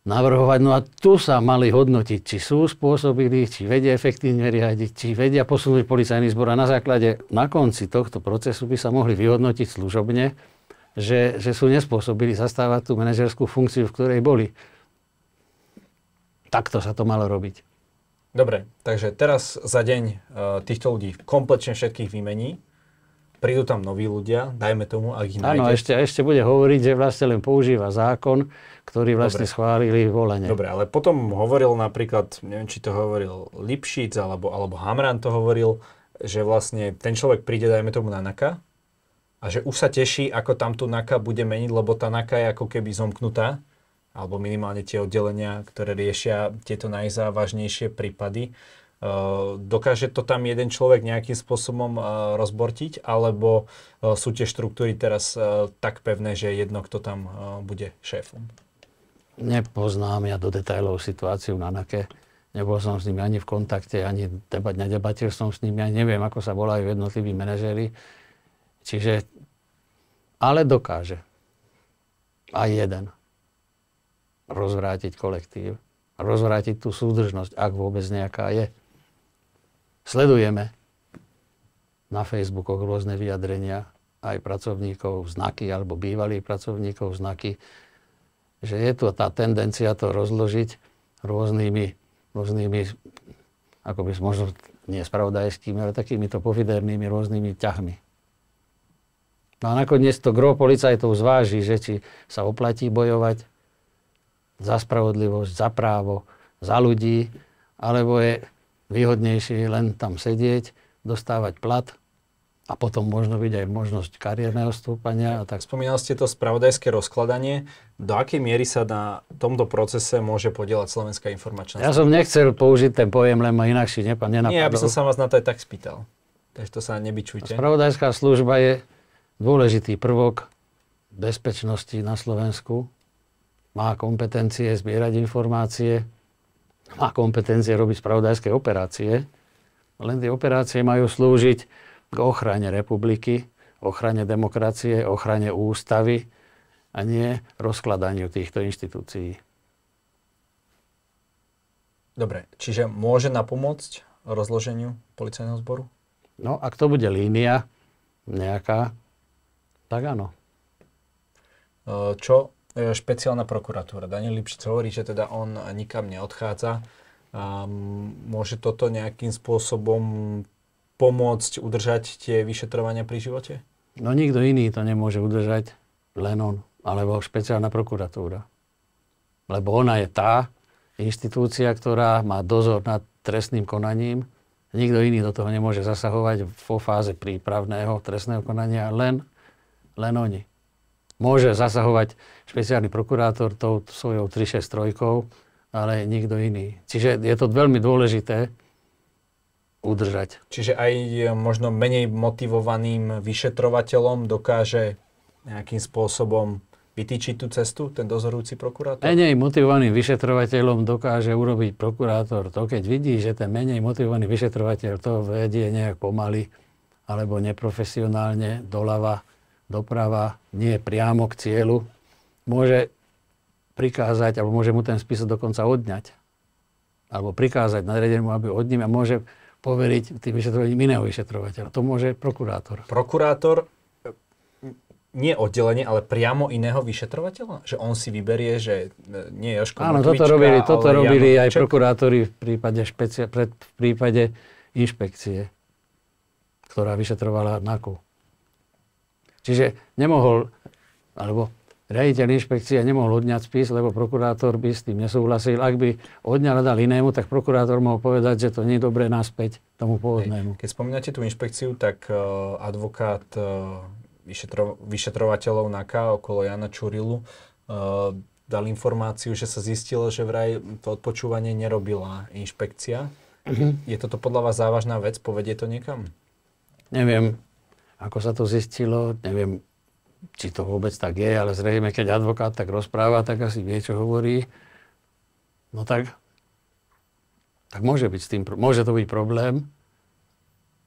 navrhovať. No a tu sa mali hodnotiť, či sú spôsobili, či vedia efektívne riadiť, či vedia posunúť policajný zbor. A na základe, na konci tohto procesu by sa mohli vyhodnotiť služobne, že, že sú nespôsobili zastávať tú manažerskú funkciu, v ktorej boli. Takto sa to malo robiť. Dobre, takže teraz za deň uh, týchto ľudí kompletne všetkých vymení prídu tam noví ľudia, dajme tomu, ak ich nájde. Áno, ešte, ešte bude hovoriť, že vlastne len používa zákon, ktorí vlastne Dobre. schválili volenie. Dobre, ale potom hovoril napríklad, neviem, či to hovoril Lipšic alebo, alebo Hamran to hovoril, že vlastne ten človek príde, dajme tomu, na NAKA a že už sa teší, ako tam tú NAKA bude meniť, lebo tá NAKA je ako keby zomknutá alebo minimálne tie oddelenia, ktoré riešia tieto najzávažnejšie prípady. E, dokáže to tam jeden človek nejakým spôsobom e, rozbortiť, alebo e, sú tie štruktúry teraz tak pevné, že jedno, kto tam bude šéfom? Nepoznám ja do detajlov situáciu na NAKE. Nebol som s nimi ani v kontakte, ani debat, nedebatil som s nimi, ani neviem, ako sa volajú jednotliví manažéri. Čiže, ale dokáže aj jeden rozvrátiť kolektív, rozvrátiť tú súdržnosť, ak vôbec nejaká je. Sledujeme na Facebookoch rôzne vyjadrenia aj pracovníkov znaky alebo bývalých pracovníkov znaky, že je tu tá tendencia to rozložiť rôznymi, rôznymi by možno nespravodajskými, ale takýmito pofidernými rôznymi ťahmi. No a nakoniec to gro policajtov zváži, že či sa oplatí bojovať za spravodlivosť, za právo, za ľudí, alebo je výhodnejšie len tam sedieť, dostávať plat a potom možno byť aj možnosť kariérneho stúpania. A tak. Spomínal ste to spravodajské rozkladanie. Do akej miery sa na tomto procese môže podielať Slovenská informačná Ja som nechcel použiť ten pojem, len ma inakší nepa, nenapadol. Nie, aby som sa vás na to aj tak spýtal. Takže to sa nebyčujte. Spravodajská služba je dôležitý prvok bezpečnosti na Slovensku. Má kompetencie zbierať informácie, má kompetencie robiť spravodajské operácie. Len tie operácie majú slúžiť k ochrane republiky, ochrane demokracie, ochrane ústavy a nie rozkladaniu týchto inštitúcií. Dobre, čiže môže napomôcť rozloženiu policajného zboru? No, ak to bude línia nejaká, tak áno. E, čo e, špeciálna prokuratúra? Daniel Lipšic hovorí, že teda on nikam neodchádza. Môže toto nejakým spôsobom pomôcť udržať tie vyšetrovania pri živote? No nikto iný to nemôže udržať, len on, alebo špeciálna prokuratúra. Lebo ona je tá inštitúcia, ktorá má dozor nad trestným konaním. Nikto iný do toho nemôže zasahovať vo fáze prípravného trestného konania, len, len oni. Môže zasahovať špeciálny prokurátor tou svojou 363, ale nikto iný. Čiže je to veľmi dôležité, udržať. Čiže aj e, možno menej motivovaným vyšetrovateľom dokáže nejakým spôsobom vytýčiť tú cestu, ten dozorujúci prokurátor? Menej motivovaným vyšetrovateľom dokáže urobiť prokurátor to, keď vidí, že ten menej motivovaný vyšetrovateľ to vedie nejak pomaly alebo neprofesionálne doľava, doprava, nie priamo k cieľu, môže prikázať, alebo môže mu ten spis dokonca odňať. Alebo prikázať nadriadenému, aby odním a môže poveriť tým vyšetrovateľom iného vyšetrovateľa. To môže prokurátor. Prokurátor nie oddelenie, ale priamo iného vyšetrovateľa? Že on si vyberie, že e, nie Jožko Áno, Matvička, toto robili, toto robili aj prokurátori v prípade, špecia, pred, v prípade inšpekcie, ktorá vyšetrovala NAKU. Čiže nemohol, alebo Rejiteľ inšpekcie nemohol odňať spis, lebo prokurátor by s tým nesúhlasil. Ak by odňal dal inému, tak prokurátor mohol povedať, že to nie je dobré naspäť tomu pôvodnému. Keď spomínate tú inšpekciu, tak e, advokát e, vyšetro, vyšetrovateľov NAKA okolo Jana Čurilu e, dal informáciu, že sa zistilo, že vraj to odpočúvanie nerobila inšpekcia. Uh-huh. Je toto podľa vás závažná vec? Povedie to niekam? Neviem, ako sa to zistilo, neviem, či to vôbec tak je, ale zrejme, keď advokát tak rozpráva, tak asi vie, čo hovorí. No tak, tak môže, byť s tým, môže to byť problém.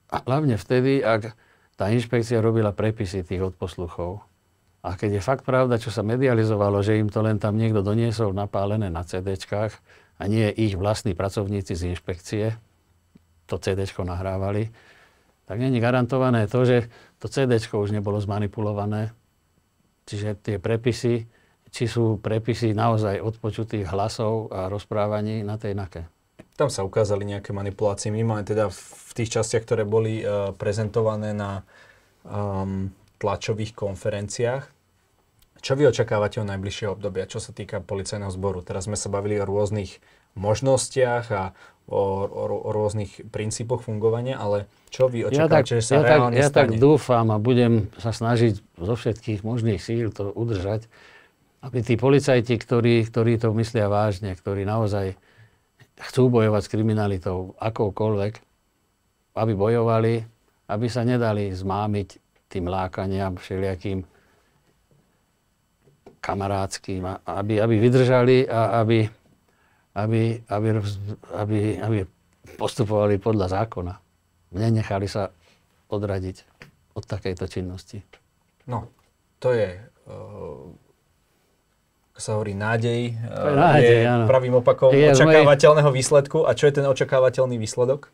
A hlavne vtedy, ak tá inšpekcia robila prepisy tých odposluchov. A keď je fakt pravda, čo sa medializovalo, že im to len tam niekto doniesol napálené na CDčkách a nie ich vlastní pracovníci z inšpekcie, to CDčko nahrávali, tak není garantované to, že to CD už nebolo zmanipulované Čiže tie prepisy, či sú prepisy naozaj odpočutých hlasov a rozprávaní na tej NAKE. Tam sa ukázali nejaké manipulácie. Minimálne teda v tých častiach, ktoré boli uh, prezentované na um, tlačových konferenciách. Čo vy očakávate o najbližšieho obdobia, čo sa týka policajného zboru? Teraz sme sa bavili o rôznych možnostiach a o, o, o rôznych princípoch fungovania, ale čo vy očakávate, ja tak, že sa ja reálne tak, ja stane? Ja tak dúfam a budem sa snažiť zo všetkých možných síl to udržať, aby tí policajti, ktorí, ktorí to myslia vážne, ktorí naozaj chcú bojovať s kriminalitou akoukoľvek, aby bojovali, aby sa nedali zmámiť tým lákaniam všelijakým kamarádským, aby, aby vydržali a aby aby, aby, aby, aby postupovali podľa zákona. Nenechali sa odradiť od takejto činnosti. No, to je, eh, ako sa hovorí, nádej. Eh, to je nádej, je áno. pravým opakom je očakávateľného výsledku. A čo je ten očakávateľný výsledok?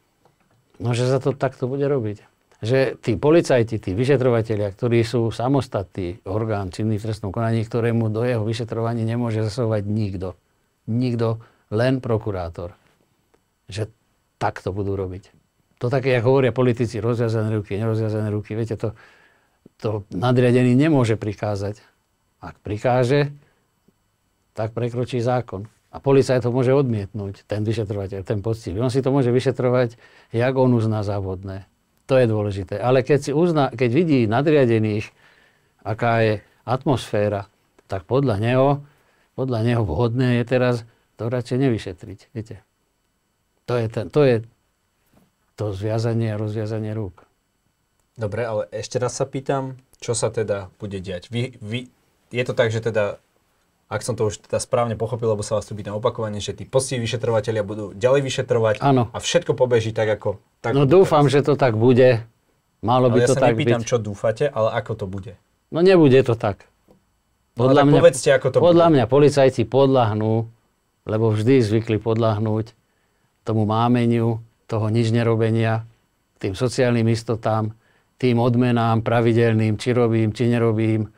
No, že sa to takto bude robiť. Že tí policajti, tí vyšetrovateľia, ktorí sú samostatný orgán činný v trestnom konaní, ktorému do jeho vyšetrovania nemôže zasahovať nikto. Nikto len prokurátor. Že takto budú robiť. To také, ako hovoria politici, rozviazané ruky, nerozviazané ruky. Viete, to, to nadriadený nemôže prikázať. Ak prikáže, tak prekročí zákon. A policaj to môže odmietnúť, ten vyšetrovateľ, ten poctivý. On si to môže vyšetrovať, jak on uzná závodné. To je dôležité. Ale keď, si uzná, keď vidí nadriadených, aká je atmosféra, tak podľa neho, podľa neho vhodné je teraz to radšej nevyšetriť, viete. To je, ten, to, je to zviazanie a rozviazanie rúk. Dobre, ale ešte raz sa pýtam, čo sa teda bude diať? Vy, vy, je to tak, že teda, ak som to už teda správne pochopil, lebo sa vás tu pýtam opakovane, že tí postiví vyšetrovateľia budú ďalej vyšetrovať ano. a všetko pobeží tak, ako... Tak no dúfam, teraz. že to tak bude. Malo ale by ja to sa tak nepýtam, byť. čo dúfate, ale ako to bude? No nebude to tak. Podľa no, tak mňa, povedzte, ako to podľa bude. mňa policajci podľahnú lebo vždy zvykli podľahnúť tomu mámeniu, toho nič nerobenia, tým sociálnym istotám, tým odmenám pravidelným, či robím, či nerobím,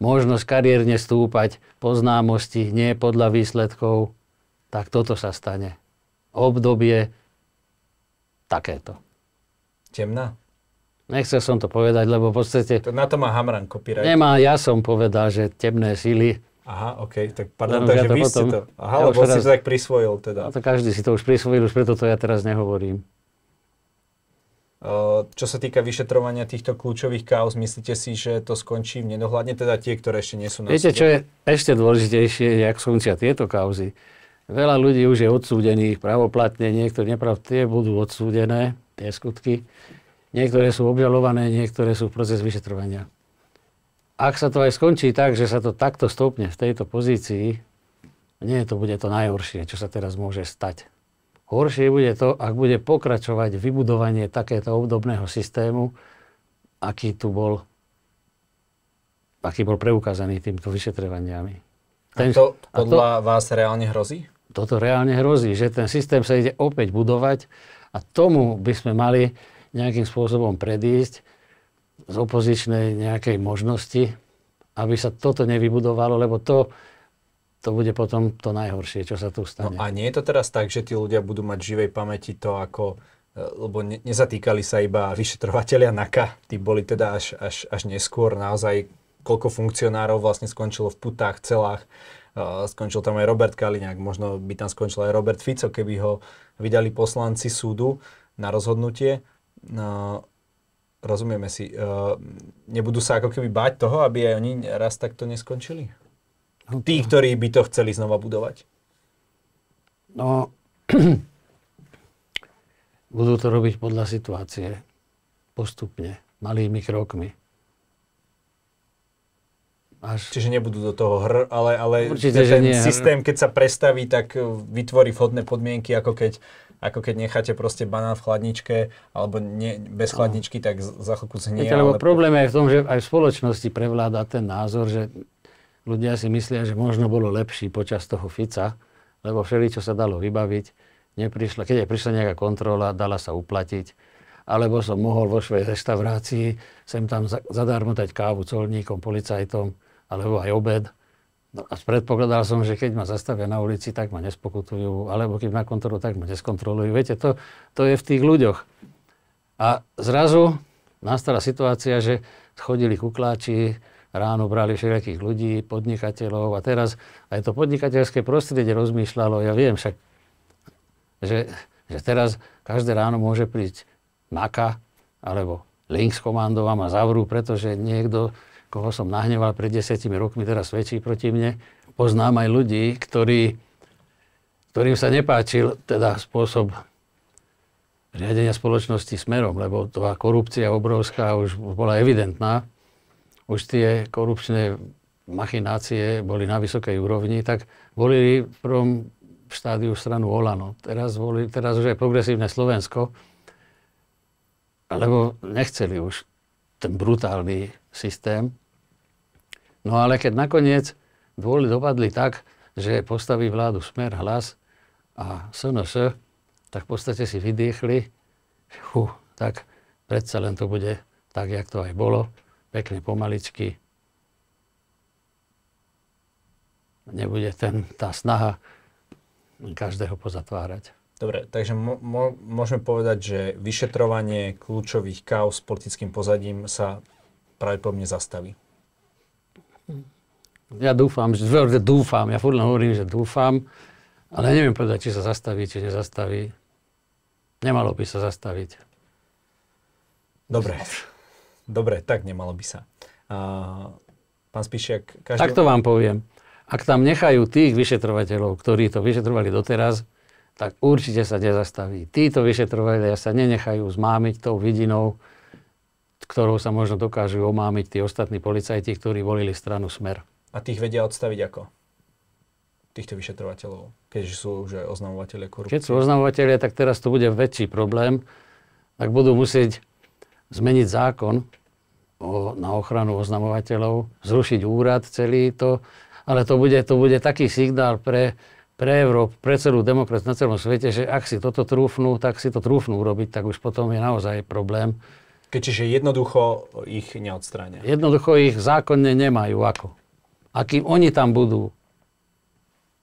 možnosť kariérne stúpať po známosti, nie podľa výsledkov, tak toto sa stane. Obdobie takéto. Temná? Nechcel som to povedať, lebo v podstate... To na to má Hamran kopírať. Nemá, ja som povedal, že temné sily Aha, OK, tak pardon, Len takže ja to vy potom, ste to... Aha, ja lebo si to tak prisvojil teda. No to každý si to už prisvojil, už preto to ja teraz nehovorím. Čo sa týka vyšetrovania týchto kľúčových kaos, myslíte si, že to skončí v nedohľadne, teda tie, ktoré ešte nie sú na Viete, čo je ešte dôležitejšie, jak skončia tieto kauzy? Veľa ľudí už je odsúdených pravoplatne, niektoré neprav, tie budú odsúdené, tie skutky. Niektoré sú obžalované, niektoré sú v proces vyšetrovania ak sa to aj skončí tak, že sa to takto stopne v tejto pozícii, nie to bude to najhoršie, čo sa teraz môže stať. Horšie bude to, ak bude pokračovať vybudovanie takéto obdobného systému, aký tu bol, aký bol preukázaný týmto vyšetrovaniami. Ten, a to podľa a to, vás reálne hrozí? Toto reálne hrozí, že ten systém sa ide opäť budovať a tomu by sme mali nejakým spôsobom predísť z opozičnej nejakej možnosti, aby sa toto nevybudovalo, lebo to, to bude potom to najhoršie, čo sa tu no stane. No a nie je to teraz tak, že tí ľudia budú mať živej pamäti to, ako e, lebo ne, nezatýkali sa iba vyšetrovateľia NAKA, tí boli teda až, až, až neskôr naozaj, koľko funkcionárov vlastne skončilo v putách, celách, uh, skončil tam aj Robert Kaliňák, možno by tam skončil aj Robert Fico, keby ho vydali poslanci súdu na rozhodnutie. Uh, rozumieme si, eh, nebudú sa ako keby báť toho, aby aj oni raz takto neskončili? No Tí, ktorí by to chceli znova budovať? No, budú to robiť podľa situácie. Postupne, malými krokmi. Až... Čiže nebudú do toho hr, ale, ale Určite, ten nie. systém, keď sa prestaví, tak vytvorí vhodné podmienky, ako keď ako keď necháte proste banán v chladničke alebo nie, bez no. chladničky, tak za chvíľku zhnie. Viete, lebo ale... problém je v tom, že aj v spoločnosti prevláda ten názor, že ľudia si myslia, že možno bolo lepší počas toho Fica, lebo všeli, čo sa dalo vybaviť, neprišla, keď aj prišla nejaká kontrola, dala sa uplatiť, alebo som mohol vo svojej reštaurácii sem tam zadarmo dať kávu colníkom, policajtom, alebo aj obed No a predpokladal som, že keď ma zastavia na ulici, tak ma nespokutujú, alebo keď ma kontrolujú, tak ma neskontrolujú. Viete, to, to je v tých ľuďoch. A zrazu nastala situácia, že chodili kukláči, ráno brali všetkých ľudí, podnikateľov a teraz aj to podnikateľské prostredie rozmýšľalo, ja viem však, že, že teraz každé ráno môže prísť Naka alebo Links komando ma a zavrú, pretože niekto koho som nahneval pred desiatimi rokmi, teraz svedčí proti mne. Poznám aj ľudí, ktorí, ktorým sa nepáčil teda spôsob riadenia spoločnosti smerom, lebo tá korupcia obrovská už bola evidentná. Už tie korupčné machinácie boli na vysokej úrovni, tak volili v prvom štádiu stranu Olano. Teraz, volili, teraz už je progresívne Slovensko, lebo nechceli už ten brutálny systém. No ale keď nakoniec dôli dopadli tak, že postaví vládu Smer, Hlas a SNS, tak v podstate si vydýchli, hu, tak predsa len to bude tak, jak to aj bolo, pekne pomaličky. Nebude ten, tá snaha každého pozatvárať. Dobre, takže mo- môžeme povedať, že vyšetrovanie kľúčových kaos s politickým pozadím sa pravdepodobne zastaví. Ja dúfam, že dúfam, ja furt hovorím, že dúfam, ale neviem povedať, či sa zastaví, či nezastaví. Nemalo by sa zastaviť. Dobre. Dobre, tak nemalo by sa. Uh, pán Spíšiak, každý... Tak to vám poviem. Ak tam nechajú tých vyšetrovateľov, ktorí to vyšetrovali doteraz, tak určite sa nezastaví. Títo vyšetrovateľia sa nenechajú zmámiť tou vidinou, ktorou sa možno dokážu omámiť tí ostatní policajti, ktorí volili stranu Smer. A tých vedia odstaviť ako? Týchto vyšetrovateľov, keďže sú už aj oznamovateľe korupcie. Keď sú oznamovateľia, tak teraz to bude väčší problém, ak budú musieť zmeniť zákon o, na ochranu oznamovateľov, zrušiť úrad celý to, ale to bude, to bude taký signál pre, pre Európu, pre celú demokraciu na celom svete, že ak si toto trúfnú, tak si to trúfnú urobiť, tak už potom je naozaj problém. Keďže jednoducho ich neodstráňa. Jednoducho ich zákonne nemajú ako. A kým oni tam budú,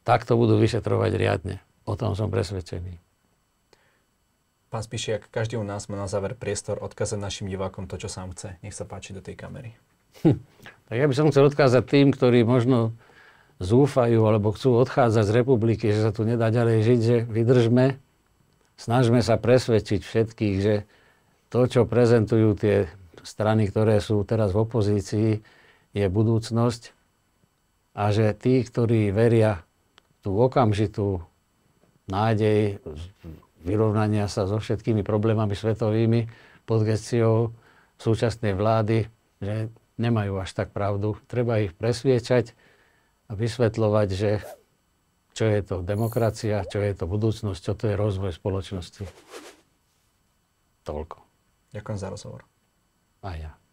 tak to budú vyšetrovať riadne. O tom som presvedčený. Pán Spišiak, každý u nás má na záver priestor odkázať našim divákom to, čo sám chce. Nech sa páči do tej kamery. Hm. Tak ja by som chcel odkázať tým, ktorí možno zúfajú alebo chcú odchádzať z republiky, že sa tu nedá ďalej žiť, že vydržme, snažme sa presvedčiť všetkých, že to, čo prezentujú tie strany, ktoré sú teraz v opozícii, je budúcnosť a že tí, ktorí veria tú okamžitú nádej vyrovnania sa so všetkými problémami svetovými pod gestiou súčasnej vlády, že nemajú až tak pravdu. Treba ich presviečať a vysvetľovať, že čo je to demokracia, čo je to budúcnosť, čo to je rozvoj spoločnosti. Toľko. Ďakujem za rozhovor. A ja.